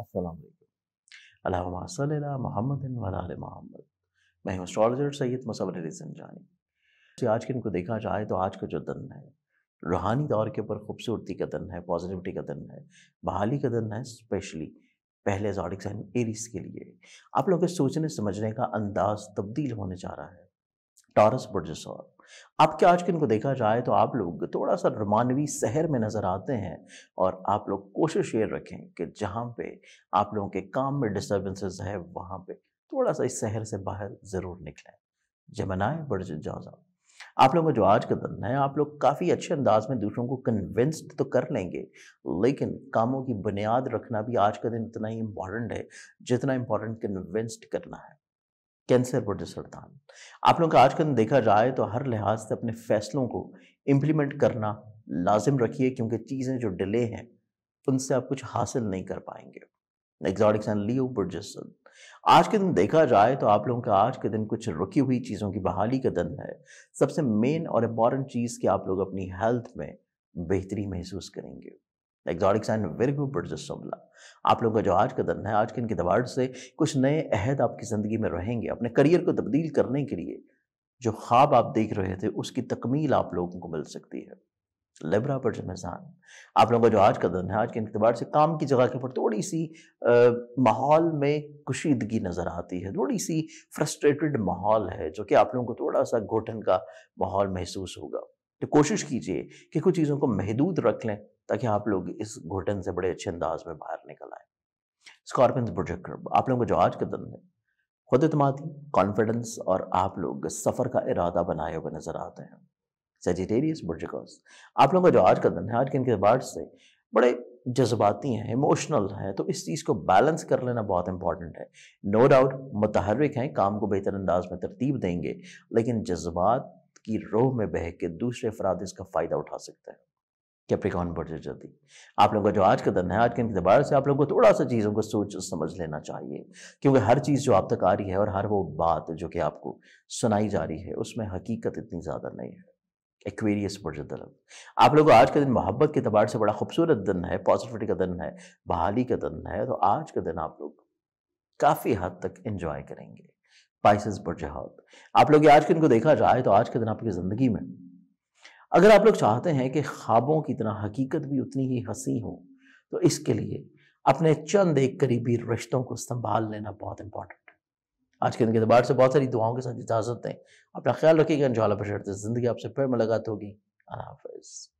अस्सलाम मोहम्मद मोहम्मद मैं एस्ट्रोलॉजर सैयद मसवर जानी तो आज के इनको देखा जाए तो आज का जो दिन है रूहानी दौर के ऊपर खूबसूरती का दिन है पॉजिटिविटी का दिन है बहाली का दिन है स्पेशली पहले जॉडिक साइन एरीज के लिए आप लोगों के सोचने समझने का अंदाज तब्दील होने जा रहा है टॉरस बुर्जसौर आपके आज के इनको देखा जाए तो आप लोग थोड़ा सा रोमानवी शहर में नज़र आते हैं और आप लोग कोशिश ये रखें कि जहाँ पे आप लोगों के काम में डिस्टर्बेंसेस है वहाँ पे थोड़ा सा इस शहर से बाहर ज़रूर निकलें जमनाए बड़ज जाजा आप लोगों का जो आज का दिन है आप लोग काफ़ी अच्छे अंदाज में दूसरों को कन्विंस्ड तो कर लेंगे लेकिन कामों की बुनियाद रखना भी आज का दिन इतना ही इम्पॉर्टेंट है जितना इम्पॉर्टेंट कन्विंस्ड करना है कैंसर प्रोड्यूस हड़ताल आप लोगों का आज कल देखा जाए तो हर लिहाज से अपने फैसलों को इम्प्लीमेंट करना लाजिम रखिए क्योंकि चीज़ें जो डिले हैं उनसे आप कुछ हासिल नहीं कर पाएंगे लियो आज के दिन देखा जाए तो आप लोगों का आज के दिन कुछ रुकी हुई चीज़ों की बहाली का दिन है सबसे मेन और इम्पॉर्टेंट चीज़ कि आप लोग अपनी हेल्थ में बेहतरी महसूस करेंगे एग्जॉटिक साइन वेरी गुड ब्रजस शुमला आप लोगों का जो आज का दिन है आज के इनके दबाड़ से कुछ नए अहद आपकी ज़िंदगी में रहेंगे अपने करियर को तब्दील करने के लिए जो ख्वाब आप देख रहे थे उसकी तकमील आप लोगों को मिल सकती है लेबरा पर जमेजान आप लोगों का जो आज का दिन है आज के इंतबार से काम की जगह के ऊपर थोड़ी सी माहौल में कुशीदगी नज़र आती है थोड़ी सी फ्रस्ट्रेटेड माहौल है जो कि आप लोगों को थोड़ा सा घोटन का माहौल महसूस होगा तो कोशिश कीजिए कि कुछ चीज़ों को महदूद रख लें ताकि आप लोग इस घुटन से बड़े अच्छे अंदाज में बाहर निकल आए स्कॉर्पियंस प्रोजेक्टर आप लोगों को जो आज का दिन है खुद अतमादी कॉन्फिडेंस और आप लोग सफ़र का इरादा बनाए हुए नज़र आते हैं सेजिटेरियस बुर्जकॉस आप लोगों का जो आज का दिन है आज के इनके बाढ़ से बड़े जज्बाती हैं इमोशनल हैं तो इस चीज़ को बैलेंस कर लेना बहुत इंपॉर्टेंट है नो डाउट मुतहरक हैं काम को बेहतर अंदाज में तरतीब देंगे लेकिन जज्बात की रोह में बह के दूसरे अफराद इसका फ़ायदा उठा सकते हैं कैप्रिकॉन बढ़ जल्दी आप लोगों का जो आज का दिन है आज के अतबार से आप लोगों को थोड़ा सा चीज़ों को सोच समझ लेना चाहिए क्योंकि हर चीज़ जो आप तक आ रही है और हर वो बात जो कि आपको सुनाई जा रही है उसमें हकीकत इतनी ज़्यादा नहीं है एक्वेरियस बरजदरब आप लोगों को आज का दिन मोहब्बत के अतबार से बड़ा खूबसूरत दिन है पॉजिटिविटी का दिन है बहाली का दिन है तो आज का दिन आप लोग काफ़ी हद तक इंजॉय करेंगे स्पाइसेस पर जहाद आप लोग आज के दिन को देखा जाए तो आज के दिन आपकी ज़िंदगी में अगर आप लोग चाहते हैं कि ख्वाबों की तरह हकीकत भी उतनी ही हंसी हो तो इसके लिए अपने चंद एक करीबी रिश्तों को संभाल लेना बहुत इंपॉर्टेंट है आज के दिन के अतबार से बहुत सारी दुआओं के साथ इजाज़त दें अपना ख्याल रखिएगा इन शाला ज़िंदगी आपसे फिर मुलाकात होगी अल्लाह हाफिज़